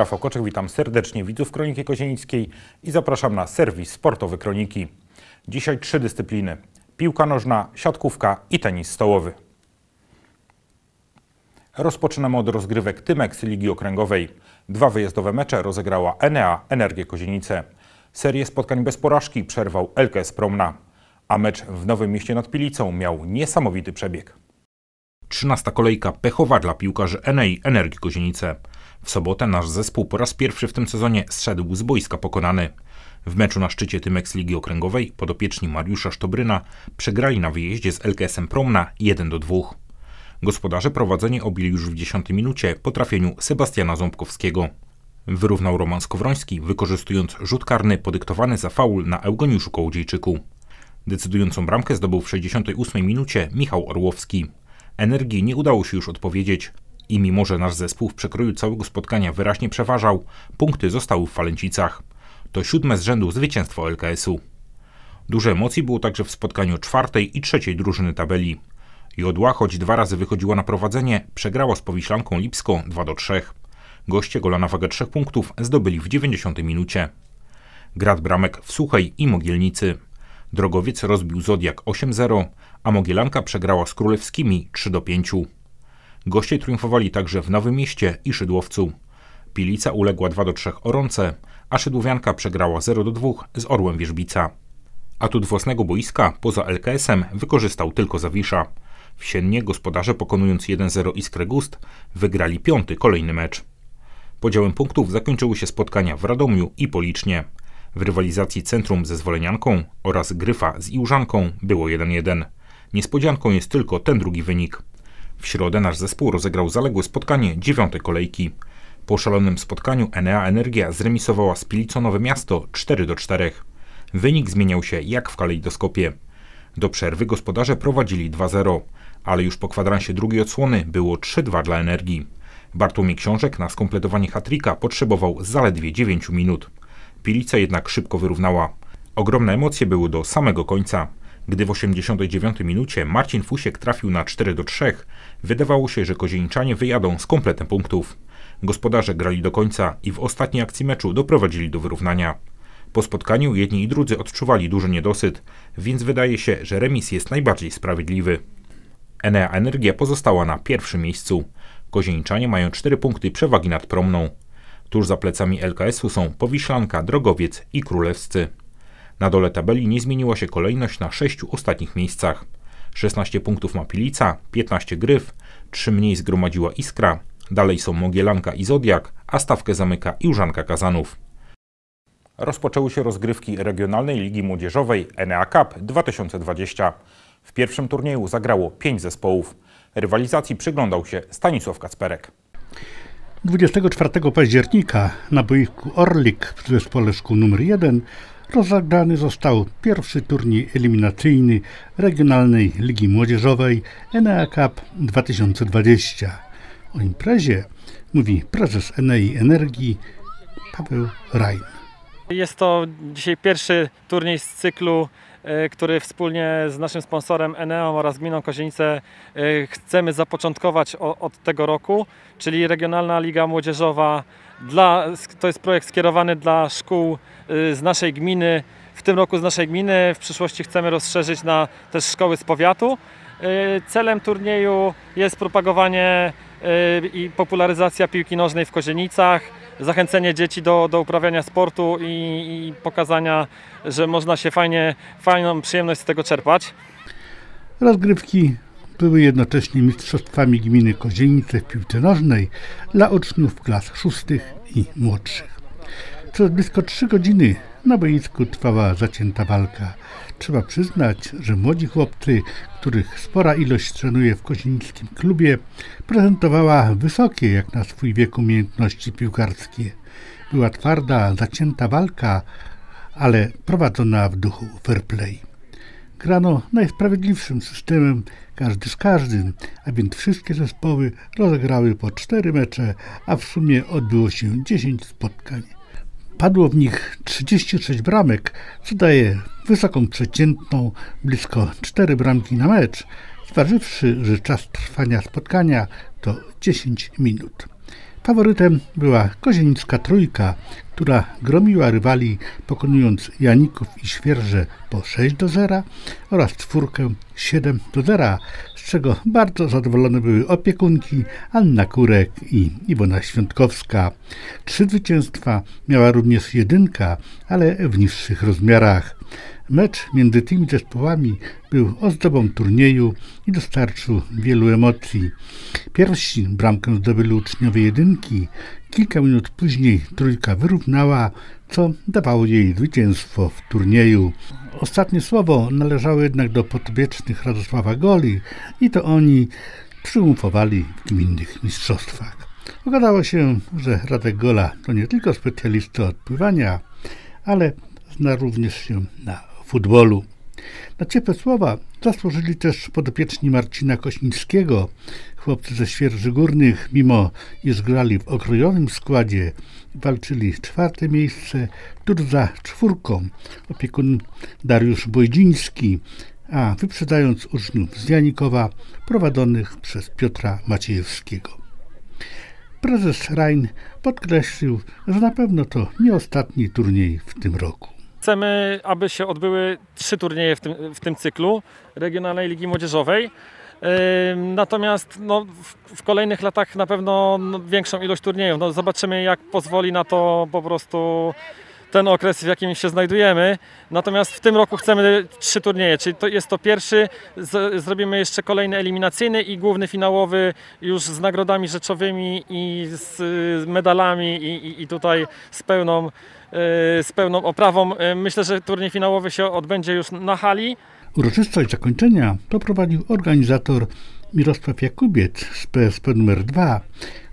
Rafał Koczek, witam serdecznie widzów Kroniki Kozienickiej i zapraszam na serwis sportowy Kroniki. Dzisiaj trzy dyscypliny. Piłka nożna, siatkówka i tenis stołowy. Rozpoczynamy od rozgrywek Tymex Ligi Okręgowej. Dwa wyjazdowe mecze rozegrała Enea Energię Kozienice. Serię spotkań bez porażki przerwał LKS Promna, a mecz w Nowym Mieście nad Pilicą miał niesamowity przebieg. 13 kolejka pechowa dla piłkarzy Enei Energii Kozienice. W sobotę nasz zespół po raz pierwszy w tym sezonie zszedł z boiska pokonany. W meczu na szczycie Tymex Ligi Okręgowej podopieczni Mariusza Sztobryna przegrali na wyjeździe z LKS-em Promna 1 do 2. Gospodarze prowadzenie obili już w 10 minucie po trafieniu Sebastiana Ząbkowskiego. Wyrównał Roman Skowroński, wykorzystując rzut karny podyktowany za faul na Eugeniuszu Kołodziejczyku. Decydującą bramkę zdobył w 68 minucie Michał Orłowski. Energii nie udało się już odpowiedzieć. I mimo, że nasz zespół w przekroju całego spotkania wyraźnie przeważał, punkty zostały w Falencicach. To siódme z rzędu zwycięstwo LKS-u. Duże emocji było także w spotkaniu czwartej i trzeciej drużyny tabeli. Jodła, choć dwa razy wychodziła na prowadzenie, przegrała z Powiślanką Lipską 2 do 3. Goście gola na wagę trzech punktów zdobyli w 90 minucie. Grad bramek w Suchej i Mogielnicy. Drogowiec rozbił Zodiak 8-0, a Mogielanka przegrała z Królewskimi 3 do 5. Goście triumfowali także w Nowym Mieście i Szydłowcu. Pilica uległa 2 do 3 Oronce, a Szydłowianka przegrała 0 do 2 z Orłem Wierzbica. Atut własnego boiska poza LKS-em wykorzystał tylko Zawisza. W Siennie gospodarze pokonując 1-0 Iskrę Gust wygrali piąty kolejny mecz. Podziałem punktów zakończyły się spotkania w Radomiu i Policznie. W rywalizacji Centrum ze Zwolenianką oraz Gryfa z Iłżanką było 1-1. Niespodzianką jest tylko ten drugi wynik. W środę nasz zespół rozegrał zaległe spotkanie dziewiątej kolejki. Po szalonym spotkaniu Enea Energia zremisowała z Pilicą Nowe Miasto 4 do 4. Wynik zmieniał się jak w kalejdoskopie. Do przerwy gospodarze prowadzili 2-0, ale już po kwadransie drugiej odsłony było 3-2 dla Energii. Bartłomiej Książek na skompletowanie hatrika potrzebował zaledwie 9 minut. Pilica jednak szybko wyrównała. Ogromne emocje były do samego końca. Gdy w 89 minucie Marcin Fusiek trafił na 4 do 3, wydawało się, że kozieńczanie wyjadą z kompletem punktów. Gospodarze grali do końca i w ostatniej akcji meczu doprowadzili do wyrównania. Po spotkaniu jedni i drudzy odczuwali duży niedosyt, więc wydaje się, że remis jest najbardziej sprawiedliwy. Enea Energia pozostała na pierwszym miejscu. Kozieńczanie mają 4 punkty przewagi nad Promną. Tuż za plecami LKS-u są Powiślanka, Drogowiec i Królewscy. Na dole tabeli nie zmieniła się kolejność na sześciu ostatnich miejscach. 16 punktów ma Pilica, 15 Gryf, 3 mniej zgromadziła Iskra, dalej są Mogielanka i Zodiak, a stawkę zamyka Jużanka Kazanów. Rozpoczęły się rozgrywki Regionalnej Ligi Młodzieżowej Enea Cup 2020. W pierwszym turnieju zagrało 5 zespołów. Rywalizacji przyglądał się Stanisław Kacperek. 24 października na boisku Orlik w zespole szkół nr 1 rozegrany został pierwszy turniej eliminacyjny Regionalnej Ligi Młodzieżowej Enea Cup 2020. O imprezie mówi prezes Enei Energii Paweł Rajn. Jest to dzisiaj pierwszy turniej z cyklu e, który wspólnie z naszym sponsorem Eneą oraz gminą Kozienice e, chcemy zapoczątkować od tego roku, czyli Regionalna Liga Młodzieżowa dla, to jest projekt skierowany dla szkół y, z naszej gminy, w tym roku z naszej gminy. W przyszłości chcemy rozszerzyć na też szkoły z powiatu. Y, celem turnieju jest propagowanie y, i popularyzacja piłki nożnej w Kozienicach, zachęcenie dzieci do, do uprawiania sportu i, i pokazania, że można się fajnie, fajną przyjemność z tego czerpać. Rozgrywki były jednocześnie mistrzostwami gminy Kozienice w piłce nożnej dla uczniów klas szóstych i młodszych. Przez blisko trzy godziny na boisku trwała zacięta walka. Trzeba przyznać, że młodzi chłopcy, których spora ilość trenuje w kozienickim klubie, prezentowała wysokie jak na swój wiek umiejętności piłkarskie. Była twarda, zacięta walka, ale prowadzona w duchu fair play grano najsprawiedliwszym systemem każdy z każdym, a więc wszystkie zespoły rozegrały po cztery mecze, a w sumie odbyło się 10 spotkań. Padło w nich 36 bramek, co daje wysoką przeciętną blisko 4 bramki na mecz, zważywszy, że czas trwania spotkania to 10 minut. Faworytem była Kozienicka Trójka, która gromiła rywali pokonując Janików i Świerże po 6 do 0 oraz czwórkę 7 do 0, z czego bardzo zadowolone były opiekunki Anna Kurek i Iwona Świątkowska. Trzy zwycięstwa miała również jedynka, ale w niższych rozmiarach. Mecz między tymi zespołami był ozdobą turnieju i dostarczył wielu emocji. Pierwsi bramkę zdobyli uczniowie jedynki, kilka minut później trójka wyrównała, co dawało jej zwycięstwo w turnieju. Ostatnie słowo należało jednak do podwiecznych Radosława Goli i to oni triumfowali w gminnych mistrzostwach. Okazało się, że Radek Gola to nie tylko specjalista odpływania, ale zna również się na futbolu. Na ciepłe słowa zasłużyli też podopieczni Marcina Kośnickiego, chłopcy ze Świerży Górnych, mimo iż grali w okrojonym składzie, walczyli czwarte miejsce tuż za czwórką opiekun Dariusz Bojdziński, a wyprzedzając uczniów z Janikowa prowadzonych przez Piotra Maciejewskiego. Prezes Rain podkreślił, że na pewno to nie ostatni turniej w tym roku. Chcemy, aby się odbyły trzy turnieje w tym, w tym cyklu Regionalnej Ligi Młodzieżowej. Natomiast no, w kolejnych latach na pewno no, większą ilość turniejów. No, zobaczymy, jak pozwoli na to po prostu ten okres, w jakim się znajdujemy. Natomiast w tym roku chcemy trzy turnieje, czyli to jest to pierwszy. Z, zrobimy jeszcze kolejny eliminacyjny i główny finałowy już z nagrodami rzeczowymi i z medalami i, i, i tutaj z pełną Y, z pełną oprawą. Y, myślę, że turniej finałowy się odbędzie już na hali. Uroczystość zakończenia poprowadził organizator Mirosław Jakubiec z PSP nr 2,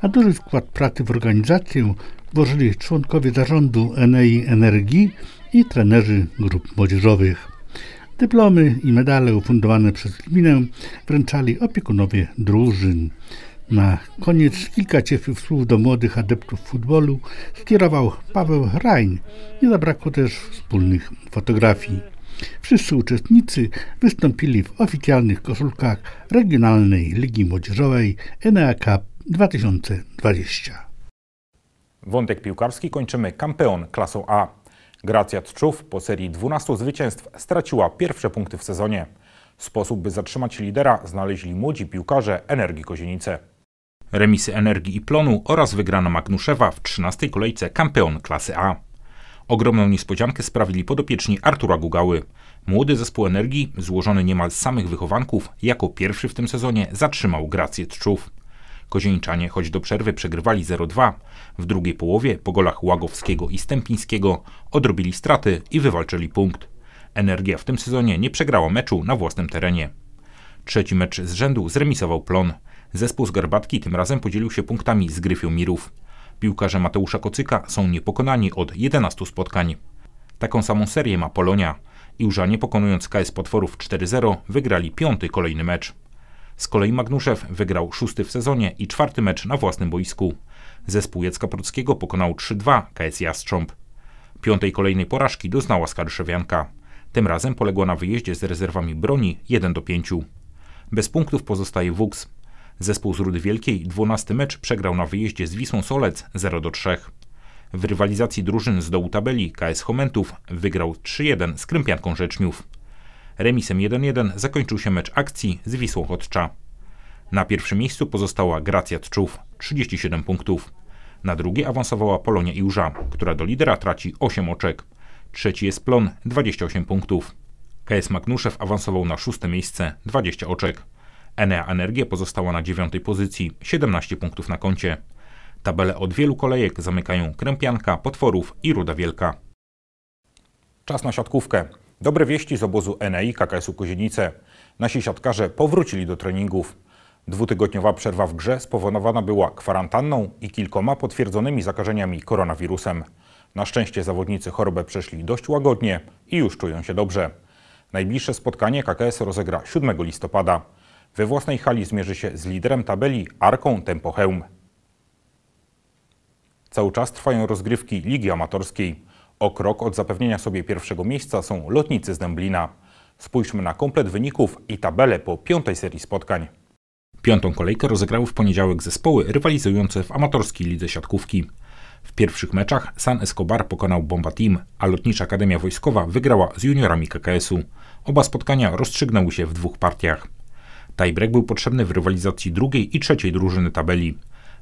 a duży wkład pracy w organizację włożyli członkowie zarządu Enei Energii i trenerzy grup młodzieżowych. Dyplomy i medale ufundowane przez gminę wręczali opiekunowie drużyn. Na koniec kilka ciepłych słów do młodych adeptów futbolu skierował Paweł Rain. Nie zabrakło też wspólnych fotografii. Wszyscy uczestnicy wystąpili w oficjalnych koszulkach Regionalnej Ligi Młodzieżowej Enea Cup 2020. Wątek piłkarski kończymy kampeon klasą A. Gracja Tczów po serii 12 zwycięstw straciła pierwsze punkty w sezonie. Sposób, by zatrzymać lidera, znaleźli młodzi piłkarze Energii Kozienice. Remisy Energii i Plonu oraz wygrana Magnuszewa w 13. kolejce Kampeon klasy A. Ogromną niespodziankę sprawili podopieczni Artura Gugały. Młody zespół Energii, złożony niemal z samych wychowanków, jako pierwszy w tym sezonie zatrzymał grację Tczów. Kozieńczanie, choć do przerwy przegrywali 0-2, w drugiej połowie po golach Łagowskiego i Stępińskiego odrobili straty i wywalczyli punkt. Energia w tym sezonie nie przegrała meczu na własnym terenie. Trzeci mecz z rzędu zremisował Plon. Zespół z Garbatki tym razem podzielił się punktami z Gryfią Mirów. Piłkarze Mateusza Kocyka są niepokonani od 11 spotkań. Taką samą serię ma Polonia. Iłżanie pokonując KS Potworów 4-0 wygrali piąty kolejny mecz. Z kolei Magnuszew wygrał szósty w sezonie i czwarty mecz na własnym boisku. Zespół Jacka Prockiego pokonał 3-2 KS Jastrząb. Piątej kolejnej porażki doznała Skarżywianka. Tym razem poległa na wyjeździe z rezerwami broni 1-5. Bez punktów pozostaje Wuks. Zespół z Rudy Wielkiej 12 mecz przegrał na wyjeździe z Wisłą Solec 0 3. W rywalizacji drużyn z dołu tabeli KS Homentów wygrał 3-1 z Krympianką Rzeczniów. Remisem 1-1 zakończył się mecz akcji z Wisłą Chodcza. Na pierwszym miejscu pozostała Gracja Tczów 37 punktów. Na drugie awansowała Polonia Iłża, która do lidera traci 8 oczek. Trzeci jest Plon 28 punktów. KS Magnuszew awansował na szóste miejsce 20 oczek. Enea Energia pozostała na dziewiątej pozycji, 17 punktów na koncie. Tabele od wielu kolejek zamykają Krępianka, Potworów i Ruda Wielka. Czas na siatkówkę. Dobre wieści z obozu Enei KKS-u Kozienice. Nasi siatkarze powrócili do treningów. Dwutygodniowa przerwa w grze spowodowana była kwarantanną i kilkoma potwierdzonymi zakażeniami koronawirusem. Na szczęście zawodnicy chorobę przeszli dość łagodnie i już czują się dobrze. Najbliższe spotkanie KKS rozegra 7 listopada. We własnej hali zmierzy się z liderem tabeli Arką Tempohełm. Cały czas trwają rozgrywki Ligi Amatorskiej. O krok od zapewnienia sobie pierwszego miejsca są lotnicy z Dęblina. Spójrzmy na komplet wyników i tabelę po piątej serii spotkań. Piątą kolejkę rozegrały w poniedziałek zespoły rywalizujące w amatorskiej lidze siatkówki. W pierwszych meczach San Escobar pokonał Bomba Team, a Lotnicza Akademia Wojskowa wygrała z juniorami KKS-u. Oba spotkania rozstrzygnęły się w dwóch partiach. Tiebreak był potrzebny w rywalizacji drugiej i trzeciej drużyny tabeli.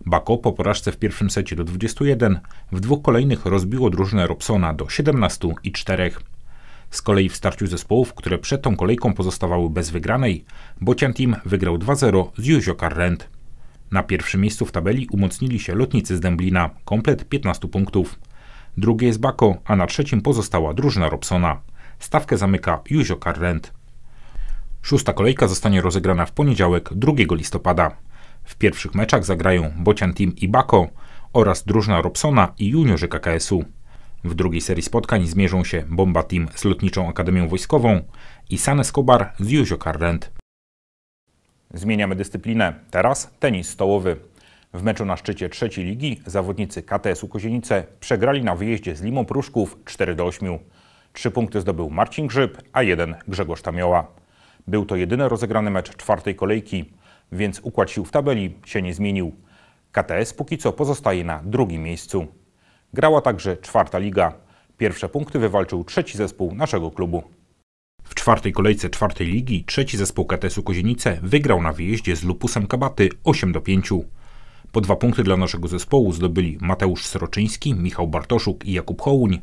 Bako po porażce w pierwszym secie do 21 w dwóch kolejnych rozbiło drużynę Robsona do 17 i 4. Z kolei w starciu zespołów, które przed tą kolejką pozostawały bez wygranej, Bocian Team wygrał 2-0 z Juzio Carrent. Na pierwszym miejscu w tabeli umocnili się lotnicy z Dęblina, komplet 15 punktów. Drugie jest Bako, a na trzecim pozostała drużyna Robsona. Stawkę zamyka Juzio Carrent. Szósta kolejka zostanie rozegrana w poniedziałek 2 listopada. W pierwszych meczach zagrają Bocian Team i Bako oraz drużyna Robsona i juniorzy KKS-u. W drugiej serii spotkań zmierzą się Bomba Team z Lotniczą Akademią Wojskową i San Escobar z Juzio Carrent. Zmieniamy dyscyplinę. Teraz tenis stołowy. W meczu na szczycie trzeciej ligi zawodnicy KTS-u Kozienice przegrali na wyjeździe z Limą Pruszków 4 8. Trzy punkty zdobył Marcin Grzyb, a jeden Grzegorz Tamioła. Był to jedyny rozegrany mecz czwartej kolejki, więc układ sił w tabeli się nie zmienił. KTS póki co pozostaje na drugim miejscu. Grała także czwarta liga. Pierwsze punkty wywalczył trzeci zespół naszego klubu. W czwartej kolejce czwartej ligi trzeci zespół KTS-u Kozienice wygrał na wyjeździe z Lupusem Kabaty 8 do 5. Po dwa punkty dla naszego zespołu zdobyli Mateusz Sroczyński, Michał Bartoszuk i Jakub Hołuń,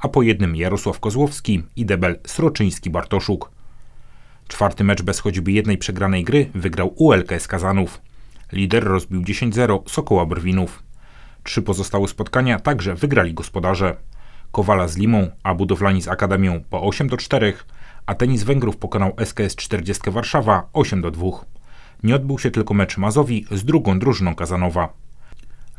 a po jednym Jarosław Kozłowski i debel Sroczyński-Bartoszuk. Czwarty mecz bez choćby jednej przegranej gry wygrał ULK z Kazanów. Lider rozbił 10-0 Sokoła Brwinów. Trzy pozostałe spotkania także wygrali gospodarze. Kowala z Limą, a Budowlani z Akademią po 8 do 4, a tenis Węgrów pokonał SKS 40 Warszawa 8 do 2. Nie odbył się tylko mecz Mazowi z drugą drużyną Kazanowa.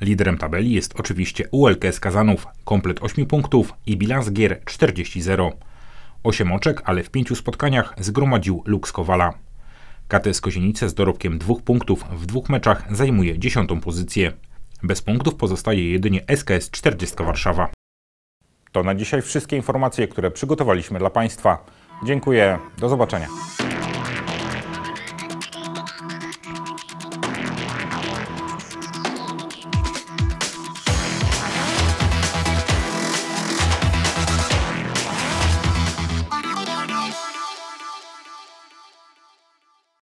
Liderem tabeli jest oczywiście ULK z Kazanów, komplet 8 punktów i bilans gier 40-0. Osiem oczek, ale w pięciu spotkaniach zgromadził Lux Kowala. KTS Kozienice z dorobkiem dwóch punktów w dwóch meczach zajmuje dziesiątą pozycję. Bez punktów pozostaje jedynie SKS 40 Warszawa. To na dzisiaj wszystkie informacje, które przygotowaliśmy dla Państwa. Dziękuję, do zobaczenia.